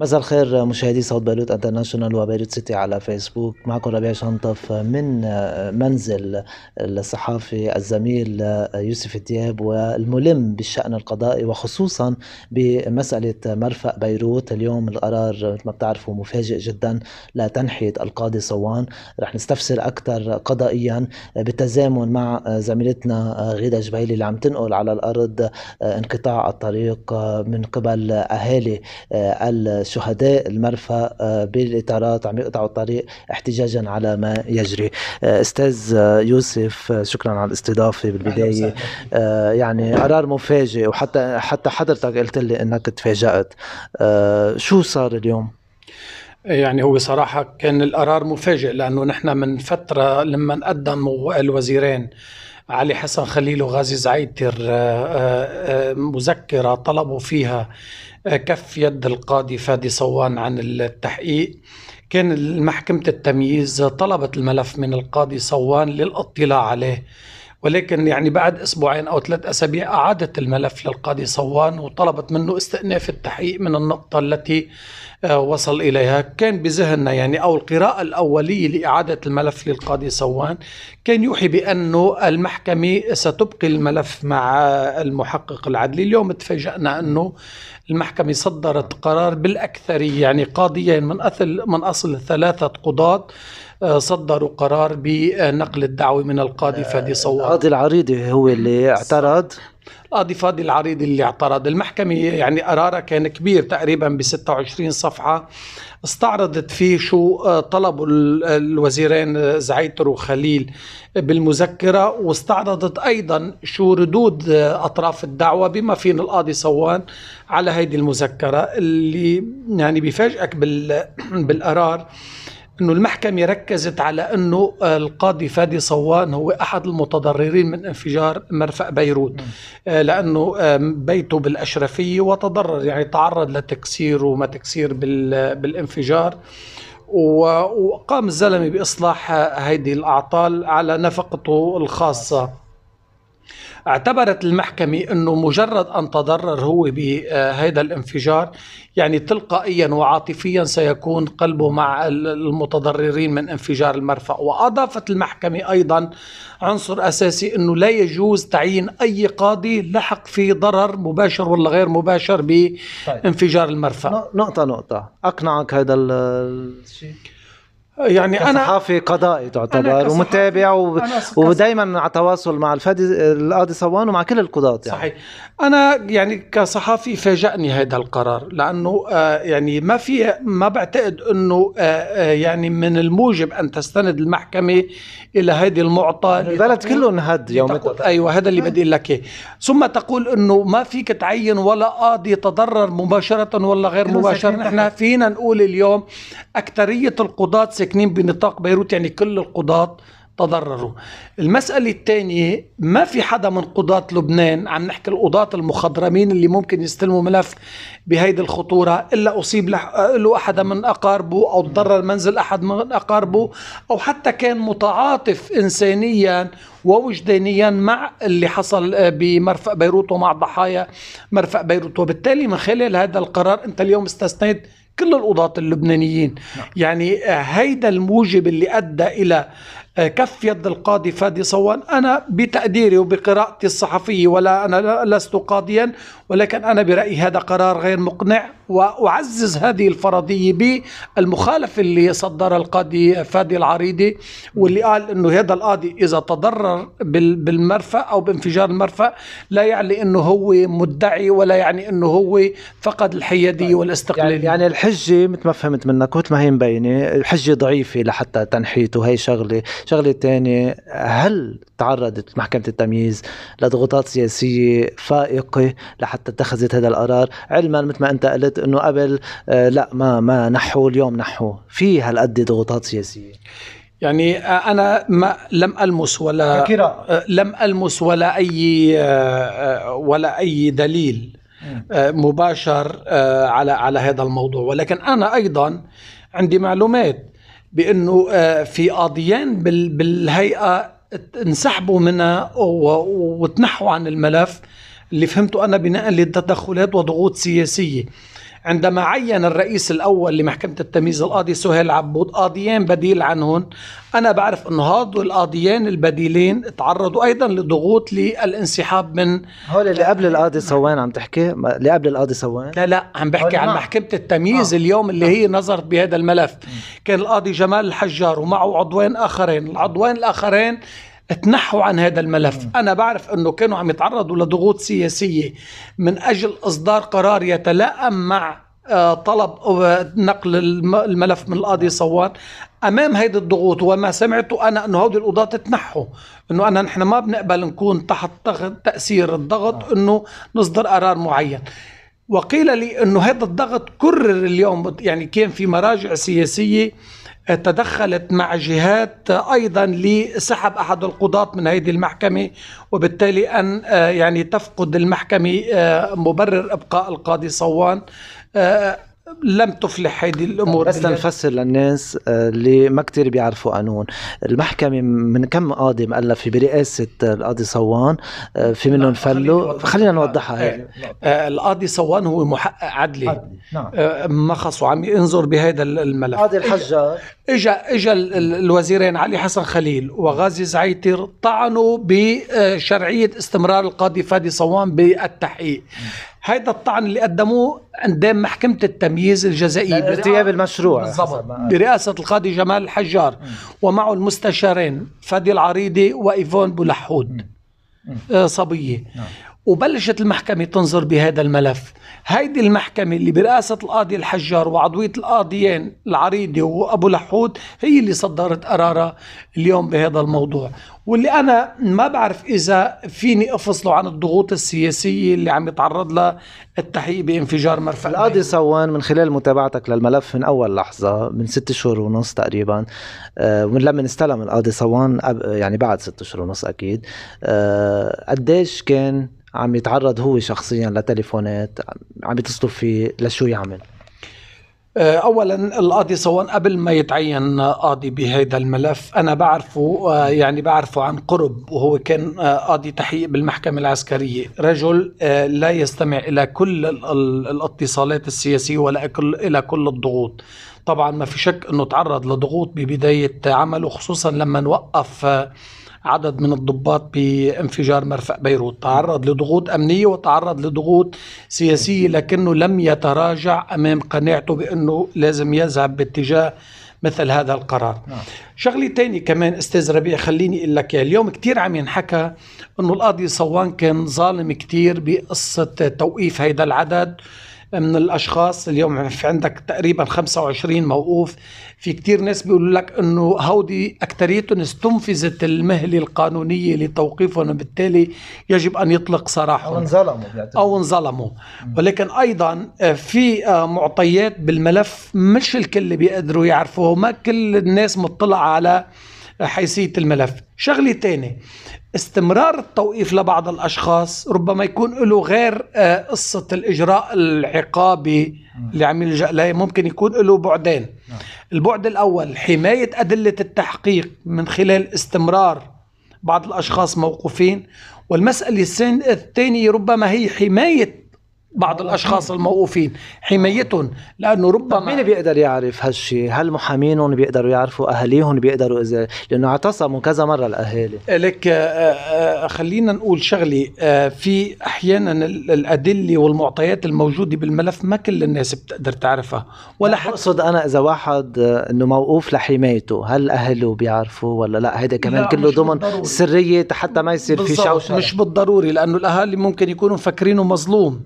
مساء الخير مشاهدي صوت بيروت انترناشونال وبيروت سيتي على فيسبوك معكم ربيع شنطف من منزل الصحافي الزميل يوسف الدياب والملم بالشأن القضائي وخصوصا بمسألة مرفأ بيروت اليوم القرار مثل ما بتعرفوا مفاجئ جدا لتنحية القاضي صوان رح نستفسر أكثر قضائيا بالتزامن مع زميلتنا غيدا جبيلي اللي عم تنقل على الأرض انقطاع الطريق من قبل أهالي ال شهداء المرفأ آه، بالإطارات عم يقطعوا الطريق احتجاجا على ما يجري آه، أستاذ آه، يوسف شكرا على الاستضافة بالبداية يعني قرار مفاجئ وحتى حتى حضرتك قلت لي أنك تفاجأت شو صار اليوم؟ يعني هو صراحة كان القرار مفاجئ لأنه نحن من فترة لما قدموا الوزيرين علي حسن خليل وغازي زعيتر آه، آه، آه، مذكرة طلبوا فيها كف يد القاضي فادي صوان عن التحقيق كان محكمة التمييز طلبت الملف من القاضي صوان للاطلاع عليه ولكن يعني بعد اسبوعين او ثلاث اسابيع اعادت الملف للقاضي صوان وطلبت منه استئناف التحقيق من النقطه التي آه، وصل إليها كان بذهننا يعني أو القراءة الأولية لإعادة الملف للقاضي صوان كان يوحي بأنه المحكمة ستبقي الملف مع المحقق العدلي اليوم تفاجأنا أنه المحكمة صدرت قرار بالأكثرية يعني قاضيين من أصل من أصل ثلاثة قضاة آه، صدروا قرار بنقل الدعوة من القاضي آه، فادي صوان القاضي العريضي هو اللي اعترض قاضي فاضي العريض اللي اعترض المحكمة يعني قرارها كان كبير تقريبا ب 26 صفحة استعرضت فيه شو آه، طلبوا الوزيرين آه، زعيتر وخليل آه، بالمذكرة واستعرضت أيضا شو ردود أطراف الدعوة بما فين القاضي صوان على هيدي المذكرة اللي يعني بيفاجئك بالقرار انه المحكمة ركزت على انه القاضي فادي صوان هو احد المتضررين من انفجار مرفأ بيروت آه، لانه آه، بيته بالاشرفية وتضرر يعني تعرض لتكسير وما تكسير بالانفجار وقام الزلمه باصلاح هيدي الاعطال على نفقته الخاصه اعتبرت المحكمة أنه مجرد أن تضرر هو بهذا آه، الانفجار يعني تلقائيا وعاطفيا سيكون قلبه مع المتضررين من انفجار المرفأ وأضافت المحكمة أيضا عنصر أساسي أنه لا يجوز تعيين أي قاضي لحق في ضرر مباشر ولا غير مباشر طيب. بانفجار المرفأ نقطة نقطة أقنعك هذا الشيء يعني انا صحافي قضائي تعتبر ومتابع و... ودائما على تواصل مع الفادي القاضي صوان ومع كل القضاة يعني صحيح انا يعني كصحافي فاجأني هذا القرار لانه آه يعني ما في ما بعتقد انه آه, آه، يعني من الموجب ان تستند المحكمه الى هذه المعطى البلد كله انهد يوم ايوه هذا اللي بدي اقول لك ثم تقول انه ما فيك تعين ولا قاضي تضرر مباشره ولا غير مباشره نحن فينا نقول اليوم اكثريه القضاة ساكنين بنطاق بيروت يعني كل القضاة تضرروا المسألة الثانية ما في حدا من قضاة لبنان عم نحكي القضاة المخضرمين اللي ممكن يستلموا ملف بهيدي الخطورة إلا أصيب له أحد من أقاربه أو تضرر منزل أحد من أقاربه أو حتى كان متعاطف إنسانيا ووجدانيا مع اللي حصل آه، بمرفق بيروت ومع ضحايا مرفق بيروت وبالتالي من خلال هذا القرار أنت اليوم استثنيت كل القضاة اللبنانيين نعم. يعني آه، هيدا الموجب اللي أدى إلى آه، كف يد القاضي فادي صوان أنا بتقديري وبقراءتي الصحفية ولا أنا لست قاضيا ولكن أنا برأيي هذا قرار غير مقنع وأعزز هذه الفرضية بالمخالفه اللي صدر القاضي فادي العريضي واللي قال أنه هذا القاضي إذا تضرر بالمرفأ أو بانفجار المرفأ لا يعني أنه هو مدعي ولا يعني أنه هو فقد الحيادية طيب. والاستقلالية يعني, يعني الحجة مثل ما فهمت منك مثل ما هي مبينة الحجة ضعيفة لحتى تنحيته هي شغلة شغلة تانية هل تعرضت محكمة التمييز لضغوطات سياسية فائقة لحتى اتخذت هذا القرار علما مثل ما انت قلت انه قبل آه، لا ما ما نحوا اليوم نحوا في هالقد ضغوطات سياسية يعني آه، انا ما لم المس ولا كقراءة. آه، لم المس ولا اي ولا اي دليل مباشر على على هذا الموضوع ولكن انا ايضا عندي معلومات بانه في قاضيين بالهيئه انسحبوا منها وتنحوا عن الملف اللي فهمته انا بناء للتدخلات وضغوط سياسيه عندما عين الرئيس الأول لمحكمة التمييز القاضي سهيل عبود قاضيين بديل عنهن أنا بعرف أنه هذول القاضيين البديلين تعرضوا أيضا لضغوط للانسحاب من هول اللي قبل القاضي سوان عم تحكي اللي قبل القاضي سوان لا لا عم بحكي عن محكمة التمييز آه. اليوم اللي آه. هي نظرت بهذا الملف م. كان القاضي جمال الحجار ومعه عضوين آخرين العضوين الآخرين تنحوا عن هذا الملف أنا بعرف أنه كانوا عم يتعرضوا لضغوط سياسية من أجل إصدار قرار يتلائم مع آه، طلب آه، نقل الملف من القاضي صوان امام هذه الضغوط وما سمعته انا انه هودي القضاة تنحوا انه انا نحن ما بنقبل نكون تحت تاثير الضغط آه. انه نصدر قرار معين وقيل لي انه هذا الضغط كرر اليوم يعني كان في مراجع سياسيه تدخلت مع جهات ايضا لسحب احد القضاة من هذه المحكمه وبالتالي ان آه، يعني تفقد المحكمه آه، مبرر ابقاء القاضي صوان آه، لم تفلح هذه الامور بس لنفسر للناس آه، اللي ما كتير بيعرفوا قانون المحكمه من كم قاضي في برئاسه القاضي صوان آه، في منهم فلوا خلينا نوضحها هي آه، يعني. القاضي صوان هو محقق عدلي, عدلي. نعم. مخص عم ينظر بهذا الملف قاضي الحجار اجى اجى الوزيرين علي حسن خليل وغازي زعيتر طعنوا بشرعيه استمرار القاضي فادي صوان بالتحقيق هيدا الطعن اللي قدموه قدام محكمة التمييز الجزائية بارتياب المشروع بالضبط برئاسة القاضي جمال الحجار م. ومعه المستشارين فادي العريضي وإيفون بولحود آه صبية نعم. وبلشت المحكمة تنظر بهذا الملف هيدي المحكمة اللي برئاسة القاضي الحجار وعضوية القاضيين العريضي وأبو لحود هي اللي صدرت قرارها اليوم بهذا الموضوع واللي انا ما بعرف اذا فيني افصله عن الضغوط السياسيه اللي عم يتعرض لها التحقيق بانفجار مرفأ القاضي سوان من خلال متابعتك للملف من اول لحظه من ست شهور ونص تقريبا ومن آه، لما استلم القاضي سوان يعني بعد ست شهور ونص اكيد آه، قديش كان عم يتعرض هو شخصيا لتليفونات عم يتصلوا فيه لشو يعمل آه، اولا القاضي صوان قبل ما يتعين قاضي بهذا الملف انا بعرفه آه، يعني بعرفه عن قرب وهو كان آه، قاضي تحقيق بالمحكمه العسكريه رجل لا يستمع الى كل الاتصالات السياسيه ولا الى كل الضغوط طبعا ما في شك انه تعرض لضغوط ببدايه عمله خصوصا لما وقف عدد من الضباط بانفجار مرفأ بيروت تعرض لضغوط أمنية وتعرض لضغوط سياسية لكنه لم يتراجع أمام قناعته بأنه لازم يذهب باتجاه مثل هذا القرار نعم. شغلة كمان أستاذ ربيع خليني أقول لك اليوم كثير عم ينحكى أنه القاضي صوان كان ظالم كثير بقصة توقيف هيدا العدد من الاشخاص اليوم في عندك تقريبا 25 موقوف في كتير ناس بيقولوا لك انه هودي اكثريتهم استنفذت المهله القانونيه لتوقيفهم وبالتالي يجب ان يطلق سراحهم او انظلموا او انظلموا ولكن ايضا في آه، معطيات بالملف مش الكل بيقدروا يعرفوها ما كل الناس مطلعه على حيثية الملف شغلة تانية استمرار التوقيف لبعض الأشخاص ربما يكون له غير آه، قصة الإجراء العقابي اللي عم يلجأ لها ممكن يكون له بعدين نعم. البعد الأول حماية أدلة التحقيق من خلال استمرار بعض الأشخاص موقوفين والمسألة الثانية ربما هي حماية بعض الاشخاص الموقوفين حمايتهم لانه ربما مين بيقدر يعرف هالشيء هل محامينهم بيقدروا يعرفوا اهاليهم بيقدروا اذا لانه اعتصموا كذا مره الاهالي إيه، لك آه، آه، خلينا نقول شغله آه، في احيانا الادله والمعطيات الموجوده بالملف ما كل الناس بتقدر تعرفها ولا حتى اقصد انا اذا واحد انه موقوف لحمايته هل اهله بيعرفوا ولا لا هيدا كمان لا كله ضمن سريه حتى ما يصير في شوشه مش بالضروري لانه الاهالي ممكن يكونوا مفكرينه مظلوم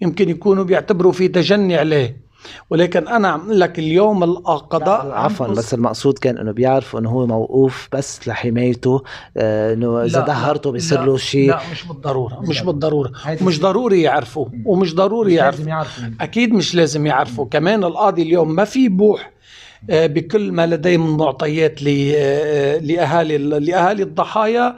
يمكن يكونوا بيعتبروا في تجني عليه ولكن انا عم لك اليوم القضاء عفوا بس المقصود كان انه بيعرف انه هو موقوف بس لحمايته آه، انه اذا دهرته بيصير له شيء لا مش بالضروره مش بالضروره مش ضروري يعرفوا ومش ضروري يعرفوا اكيد مش لازم يعرفوا كمان القاضي اليوم ما في بوح آه، بكل ما لديه من معطيات آه، آه، لاهالي لاهالي الضحايا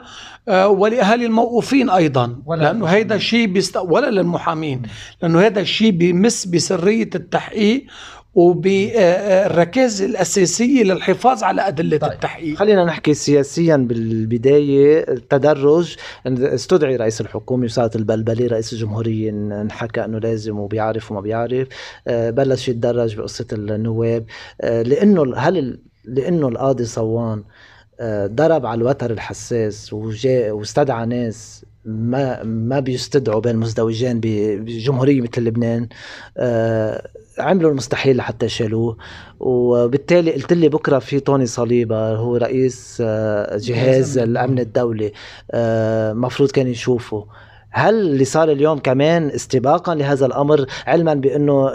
ولاهالي الموقوفين ايضا ولا لانه هيدا شيء بيست... ولا للمحامين لانه هذا الشيء بيمس بسريه التحقيق وبالركائز الأساسية للحفاظ على أدلة طيب. التحقيق خلينا نحكي سياسيا بالبداية التدرج استدعي رئيس الحكومة وصارت البلبلة رئيس الجمهورية انحكى أنه لازم وبيعرف وما بيعرف آه، بلش يتدرج بقصة النواب آه، لأنه هل لأنه القاضي صوان آه، ضرب على الوتر الحساس وجاء واستدعى ناس ما ما بيستدعوا بين مزدوجين بجمهوريه مثل لبنان آه، عملوا المستحيل لحتى شالوه وبالتالي قلت لي بكره في توني صليبا هو رئيس آه، جهاز الامن الدولي آه، مفروض كان يشوفه هل اللي صار اليوم كمان استباقا لهذا الامر علما بانه آه،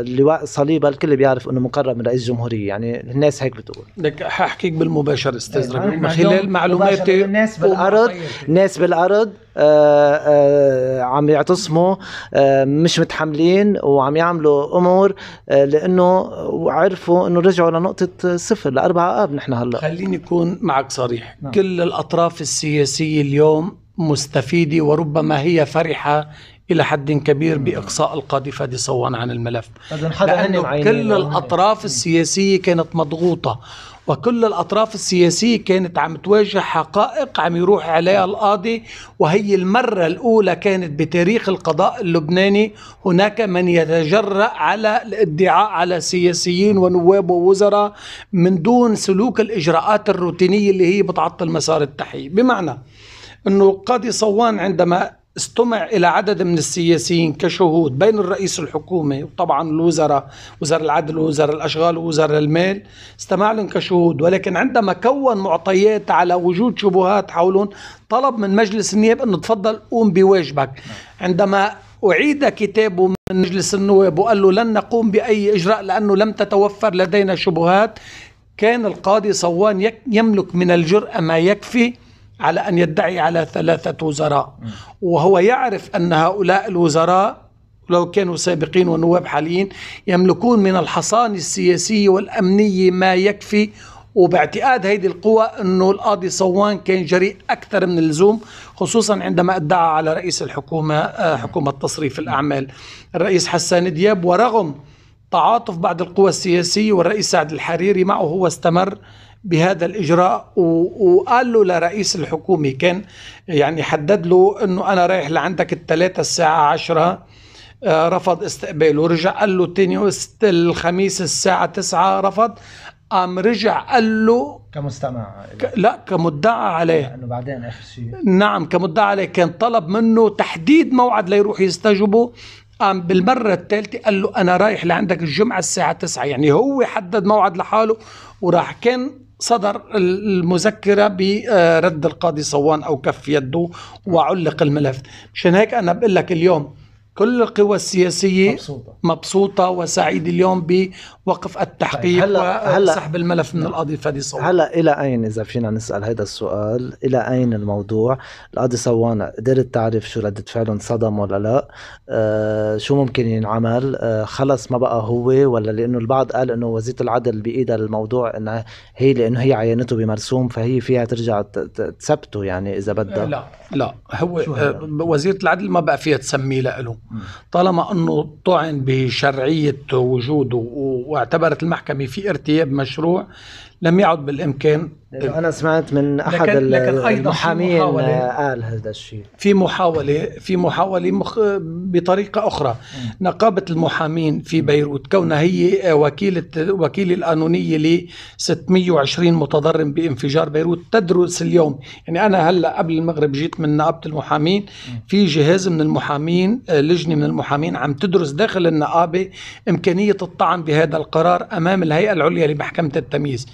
اللواء صليبه الكل بيعرف انه مقرب من رئيس الجمهوريه يعني الناس هيك بتقول لك حاحكيك بالمباشر استاذ إيه، ربيع من نعم، نعم، خلال نعم. معلوماتي الناس بالارض ناس آه، بالارض آآ آه، آآ عم يعتصموا مش متحملين وعم يعملوا امور لانه عرفوا انه رجعوا لنقطه صفر لاربعه اب نحن هلا خليني اكون معك صريح نعم. كل الاطراف السياسيه اليوم مستفيدة وربما هي فرحة إلى حد كبير بإقصاء القاضي فادي صوان عن الملف لأن كل الأطراف السياسية كانت مضغوطة وكل الأطراف السياسية كانت عم تواجه حقائق عم يروح عليها القاضي وهي المرة الأولى كانت بتاريخ القضاء اللبناني هناك من يتجرأ على الادعاء على سياسيين ونواب ووزراء من دون سلوك الإجراءات الروتينية اللي هي بتعطل مسار التحقيق بمعنى أنه قاضي صوان عندما استمع إلى عدد من السياسيين كشهود بين الرئيس الحكومة وطبعا الوزراء وزراء العدل ووزراء الأشغال ووزراء المال استمع لهم كشهود ولكن عندما كون معطيات على وجود شبهات حولهم طلب من مجلس النياب أنه تفضل قوم بواجبك عندما أعيد كتابه من مجلس النواب وقال له لن نقوم بأي إجراء لأنه لم تتوفر لدينا شبهات كان القاضي صوان يملك من الجرأة ما يكفي على أن يدعي على ثلاثة وزراء وهو يعرف أن هؤلاء الوزراء لو كانوا سابقين ونواب حاليين يملكون من الحصان السياسي والأمني ما يكفي وباعتقاد هذه القوى أنه القاضي صوان كان جريء أكثر من اللزوم خصوصا عندما ادعى على رئيس الحكومة آه، حكومة تصريف الأعمال الرئيس حسان دياب ورغم تعاطف بعض القوى السياسية والرئيس سعد الحريري معه هو استمر بهذا الاجراء وقال له لرئيس الحكومه كان يعني حدد له انه انا رايح لعندك الثلاثة الساعه 10 آه، رفض استقباله رجع قال له تاني الخميس الساعه 9 رفض قام رجع قال له كمستمع ك... لا كمدعى عليه انه بعدين اخر شيء نعم كمدعى عليه كان طلب منه تحديد موعد ليروح يستجوبه قام بالمرة الثالثة قال له أنا رايح لعندك الجمعة الساعة 9 يعني هو حدد موعد لحاله وراح كان صدر المذكره برد القاضي صوان او كف يده وعلق الملف مشان هيك انا بقول لك اليوم كل القوى السياسية مبسوطة, مبسوطة وسعيدة اليوم بوقف التحقيق هلا طيب، هلا وسحب الملف من القاضي فادي صوان هلا إلى أين إذا فينا نسأل هذا السؤال إلى أين الموضوع القاضي صوان قدرت تعرف شو ردة فعله انصدم ولا لا آه شو ممكن ينعمل آه خلص ما بقى هو ولا لأنه البعض قال إنه وزيرة العدل بإيدها الموضوع إنها هي لأنه هي عينته بمرسوم فهي فيها ترجع تثبته يعني إذا بدها لا لا هو آه وزيرة العدل ما بقى فيها تسميه لإله طالما انه طعن بشرعيه وجوده واعتبرت المحكمه في ارتياب مشروع لم يعد بالامكان انا سمعت من احد لكن لكن أيضا المحامين قال هذا الشيء في محاوله في محاوله مخ بطريقه اخرى نقابه المحامين في بيروت كونها هي وكيله وكيله القانونيه ل 620 متضرر بانفجار بيروت تدرس اليوم يعني انا هلا قبل المغرب جيت من نقابه المحامين في جهاز من المحامين لجنه من المحامين عم تدرس داخل النقابه امكانيه الطعن بهذا القرار امام الهيئه العليا لمحكمه التمييز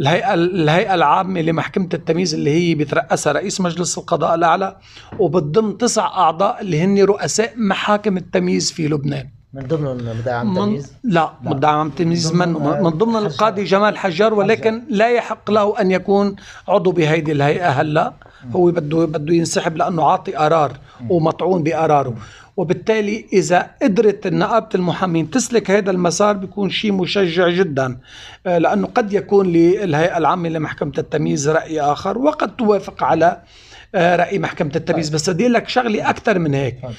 الهيئه الهيئه العامه لمحكمه التمييز اللي هي بترأسها رئيس مجلس القضاء الاعلى وبتضم تسع اعضاء اللي هن رؤساء محاكم التمييز في لبنان من ضمنهم مدعم عام تمييز؟ لا, لا. مدعي من تمييز من من ضمن القاضي جمال حجار ولكن حجر. لا يحق له ان يكون عضو بهيدي الهيئه هلا هو بده بده ينسحب لانه عاطي قرار ومطعون بقراره وبالتالي إذا قدرت النقابة المحامين تسلك هذا المسار بيكون شيء مشجع جدا آه، لأنه قد يكون للهيئة العامة لمحكمة التمييز رأي آخر وقد توافق على آه، رأي محكمة التمييز بس بدي لك شغلة أكثر من هيك طيب.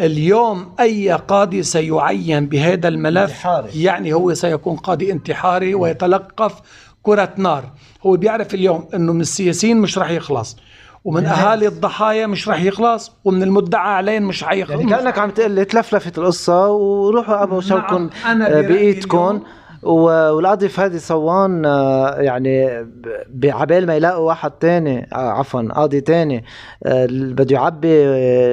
اليوم أي قاضي سيعين بهذا الملف انتحاري. يعني هو سيكون قاضي انتحاري طيب. ويتلقف كرة نار هو بيعرف اليوم أنه من السياسيين مش رح يخلص ومن يعني اهالي الضحايا مش رح يخلص ومن المدعى عليهم مش حيخلص يعني كانك عم تقول تلفلفت القصه وروحوا ابو نعم، شوكم آه، بايدكم والقاضي فادي صوان آه، يعني بعبال ما يلاقوا واحد تاني آه، عفوا قاضي تاني آه، بده يعبي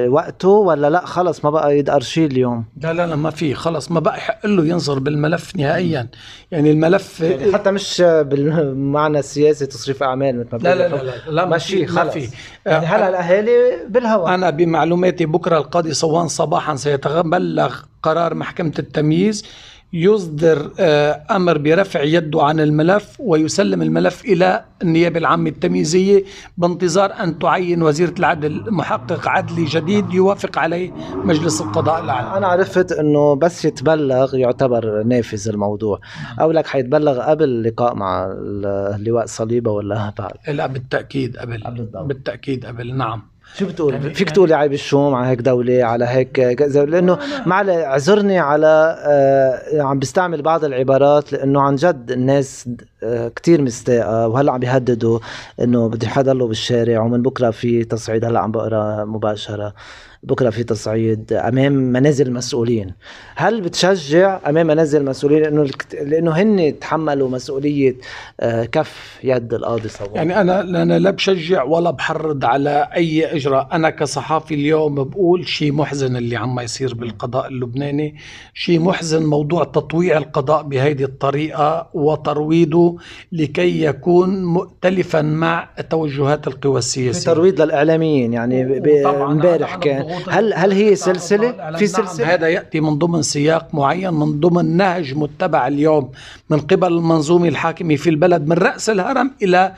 وقته ولا لا خلص ما بقى يدقر شيء اليوم لا لا لا ما في خلص ما بقى يحق له ينظر بالملف نهائيا يعني الملف يعني حتى مش بالمعنى السياسي تصريف اعمال مثل ما لا لا لا, لا, لا ماشي خلص ما في يعني هلا الاهالي بالهواء انا بمعلوماتي بكره القاضي صوان صباحا سيتبلغ قرار محكمه التمييز يصدر آه، امر برفع يده عن الملف ويسلم الملف الى النيابه العامه التمييزيه بانتظار ان تعين وزيره العدل محقق عدلي جديد يوافق عليه مجلس القضاء الاعلى. انا عرفت انه بس يتبلغ يعتبر نافذ الموضوع، نعم. او لك حيتبلغ قبل اللقاء مع اللواء صليبه ولا بعد؟ لا بالتاكيد قبل قبل بالتاكيد قبل نعم. شو بتقول طيب، فيك يعني تقول عيب الشوم على هيك دوله على هيك كذا لانه معلش اعذرني على آه، عم بستعمل بعض العبارات لانه عن جد الناس آه، كتير مستاءة وهلا عم بيهددوا انه بده له بالشارع ومن بكره في تصعيد هلا عم بقرا مباشره بكره في تصعيد امام منازل المسؤولين هل بتشجع امام منازل المسؤولين لانه لانه هن تحملوا مسؤوليه آه، كف يد القاضي صوت يعني انا انا لا بشجع ولا بحرض على اي اجراء انا كصحافي اليوم بقول شيء محزن اللي عم يصير بالقضاء اللبناني شيء محزن موضوع تطويع القضاء بهذه الطريقه وترويضه لكي يكون مؤتلفا مع توجهات القوى السياسيه ترويض للاعلاميين يعني امبارح كان هل هل هي سلسله في سلسله هذا ياتي من ضمن سياق معين من ضمن نهج متبع اليوم من قبل المنظومه الحاكمه في البلد من راس الهرم الى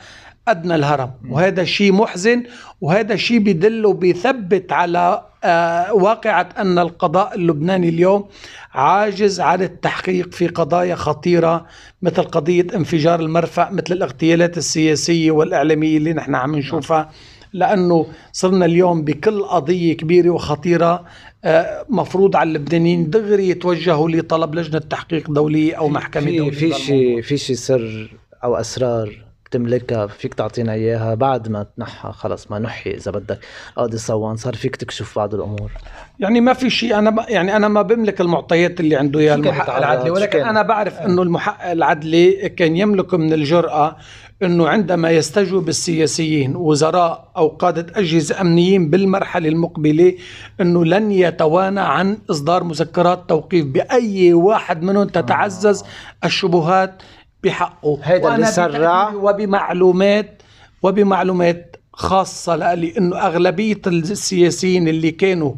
ادنى الهرم وهذا شيء محزن وهذا شيء بدل وبيثبت على آه، واقعة أن القضاء اللبناني اليوم عاجز عن التحقيق في قضايا خطيرة مثل قضية انفجار المرفأ مثل الاغتيالات السياسية والإعلامية اللي نحن عم نشوفها نعم. لأنه صرنا اليوم بكل قضية كبيرة وخطيرة آه، مفروض على اللبنانيين دغري يتوجهوا لطلب لجنة تحقيق دولية أو محكمة دولية في شيء في شيء سر أو أسرار بتملكها فيك تعطينا اياها بعد ما تنحى خلص ما نحي اذا بدك قاضي آه، صوان صار فيك تكشف بعض الامور يعني ما في شيء انا يعني انا ما بملك المعطيات اللي عنده اياها المحقق العدلي ولكن انا بعرف انه المحقق العدلي كان يملك من الجراه أنه عندما يستجوب السياسيين وزراء أو قادة أجهزة أمنيين بالمرحلة المقبلة أنه لن يتوانى عن إصدار مذكرات توقيف بأي واحد منهم تتعزز آه. الشبهات بحقه هذا اللي وبمعلومات وبمعلومات خاصة لألي أنه أغلبية السياسيين اللي كانوا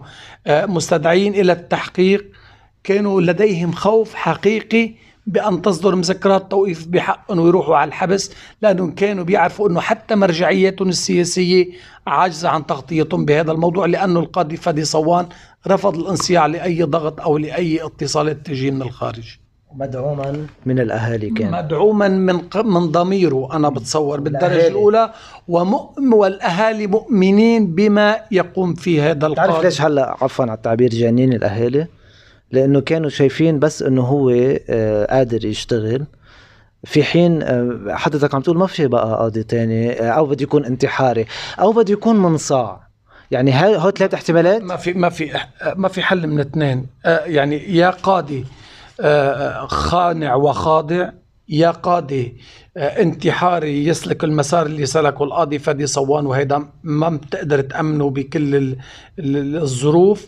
آه، مستدعين إلى التحقيق كانوا لديهم خوف حقيقي بأن تصدر مذكرات توقيف بحقهم ويروحوا على الحبس لأنهم كانوا بيعرفوا أنه حتى مرجعيتهم السياسية عاجزة عن تغطيتهم بهذا الموضوع لأنه القاضي فادي صوان رفض الانصياع لأي ضغط أو لأي اتصالات تجي من الخارج مدعوما من الاهالي كان مدعوما من من ضميره انا بتصور بالدرجه الأهالي. الاولى ومؤم والاهالي مؤمنين بما يقوم فيه هذا القاضي تعرف ليش هلا عفوا على التعبير جانين الاهالي لانه كانوا شايفين بس انه هو آه، قادر يشتغل في حين آه، حضرتك عم تقول ما في بقى قاضي تاني آه، او بده يكون انتحاري او بده يكون منصاع يعني هو ثلاث احتمالات ما في ما في ما في حل من اثنين يعني يا قاضي خانع وخاضع يا قاضي انتحاري يسلك المسار اللي سلكه القاضي فادي صوان وهيدا ما بتقدر تأمنه بكل الظروف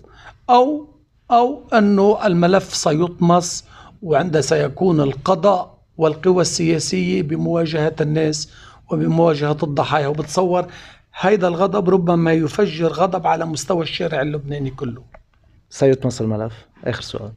أو أو أنه الملف سيطمس وعندها سيكون القضاء والقوى السياسية بمواجهة الناس وبمواجهة الضحايا وبتصور هيدا الغضب ربما يفجر غضب على مستوى الشارع اللبناني كله سيطمس الملف آخر سؤال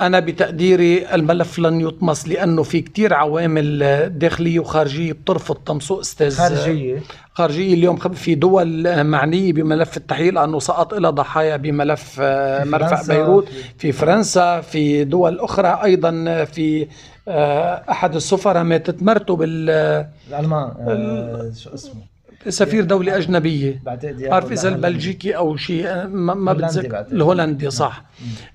أنا بتقديري الملف لن يطمس لأنه في كتير عوامل داخلية وخارجية بترفض تمسو أستاذ خارجية خارجية اليوم في دول معنية بملف التحرير لأنه سقط إلى ضحايا بملف مرفأ بيروت في فرنسا في دول أخرى أيضا في آه، أحد السفراء ماتت مرته بال الألمان آه، شو اسمه سفير دولة أجنبية بعرف إذا البلجيكي أو شيء ما بتذكر الهولندي نعم. صح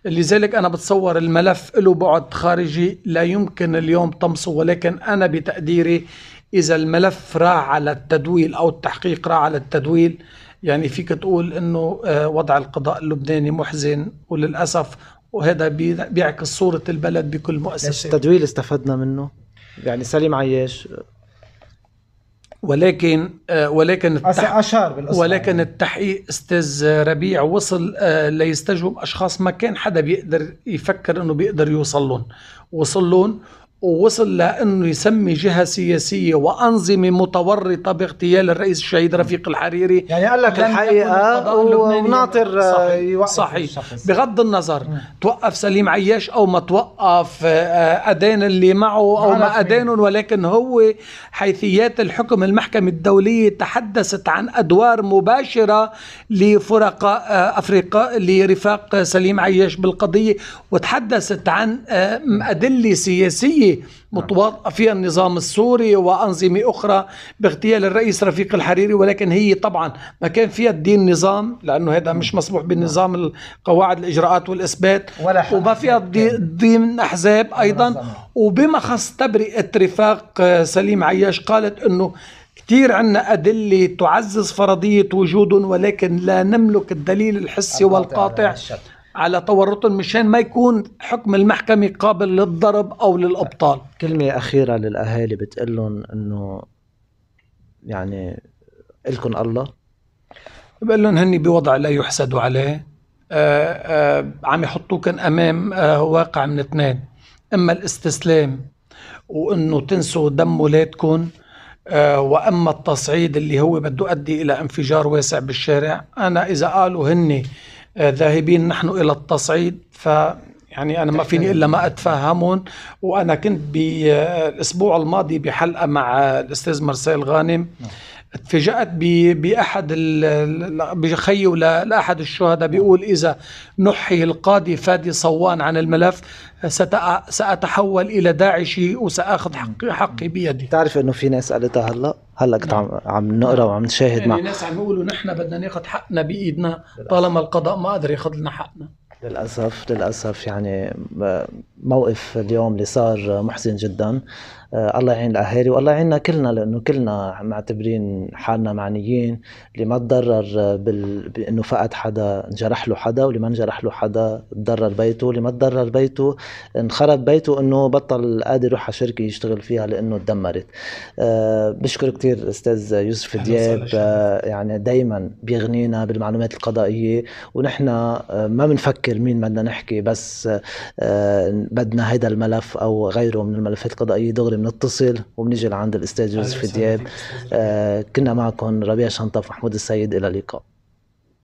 نعم. لذلك أنا بتصور الملف له بعد خارجي لا يمكن اليوم طمسه ولكن أنا بتقديري إذا الملف راح على التدويل أو التحقيق راح على التدويل يعني فيك تقول انه آه، وضع القضاء اللبناني محزن وللاسف وهذا بيعكس صوره البلد بكل مؤسسه التدويل استفدنا منه يعني سليم عياش ولكن آه، ولكن التح... أشار ولكن التحقيق استاذ ربيع وصل آه، ليستجوب اشخاص ما كان حدا بيقدر يفكر انه بيقدر يوصل لهم وصل لهم ووصل لانه يسمي جهه سياسيه وانظمه متورطه باغتيال الرئيس الشهيد رفيق الحريري يعني قال لك الحقيقه وناطر صحيح, صحيح. بغض النظر توقف سليم عياش او ما توقف آه، آه، ادان اللي معه او ما ادانهم ولكن هو حيثيات الحكم المحكمه الدوليه تحدثت عن ادوار مباشره لفرقاء آه، افريقا لرفاق سليم عياش بالقضيه وتحدثت عن ادله سياسيه متواطئة نعم. فيها النظام السوري وأنظمة أخرى باغتيال الرئيس رفيق الحريري ولكن هي طبعا ما كان فيها الدين نظام لأنه هذا مش مسموح نعم. بالنظام القواعد الإجراءات والإثبات ولا وما فيها نعم. الدين أحزاب أيضا وبما خص تبرئة رفاق آه، سليم عياش قالت أنه كثير عنا أدلة تعزز فرضية وجودهم ولكن لا نملك الدليل الحسي والقاطع على تورط مشان ما يكون حكم المحكمة قابل للضرب أو للإبطال كلمة أخيرة للأهالي بتقول لهم إنه يعني إلكم الله بقول لهم هني بوضع لا يحسدوا عليه آآ آه، آآ آه، عم يحطوكن أمام آه، واقع من اثنين إما الاستسلام وإنه تنسوا دم ولادكم واما التصعيد اللي هو بده يؤدي الى انفجار واسع بالشارع انا اذا قالوا هني ذاهبين نحن إلى التصعيد ف يعني انا ما فيني الا ما اتفهمهم وانا كنت بالاسبوع الماضي بحلقه مع الاستاذ مرسيل غانم اتفاجأت باحد بخيو لاحد الشهداء بيقول اذا نحي القاضي فادي صوان عن الملف سأتحول إلى داعشي وسأخذ حقي, حقي بيدي تعرف أنه في ناس قالتها هلأ هلأ كنت عم, عم نقرأ وعم نشاهد يعني مع ناس عم يقولوا نحن بدنا ناخذ حقنا بإيدنا طالما القضاء ما قدر ياخذ لنا حقنا للأسف للأسف يعني موقف اليوم اللي صار محزن جدا آه، الله يعين الاهالي والله يعيننا كلنا لانه كلنا معتبرين حالنا معنيين اللي ما تضرر بال... بانه فقد حدا انجرح له حدا واللي ما انجرح له حدا تضرر بيته اللي ما تضرر بيته انخرب بيته انه بطل قادر يروح على شركه يشتغل فيها لانه تدمرت أه بشكر كثير استاذ يوسف دياب آه، يعني دائما بيغنينا بالمعلومات القضائيه ونحن ما بنفكر مين بدنا نحكي بس أه بدنا هيدا الملف او غيره من الملفات القضائيه دغري بنتصل وبنيجي لعند الاستاذ يوسف دياب آه، كنا معكم ربيع شنطف محمود السيد الى اللقاء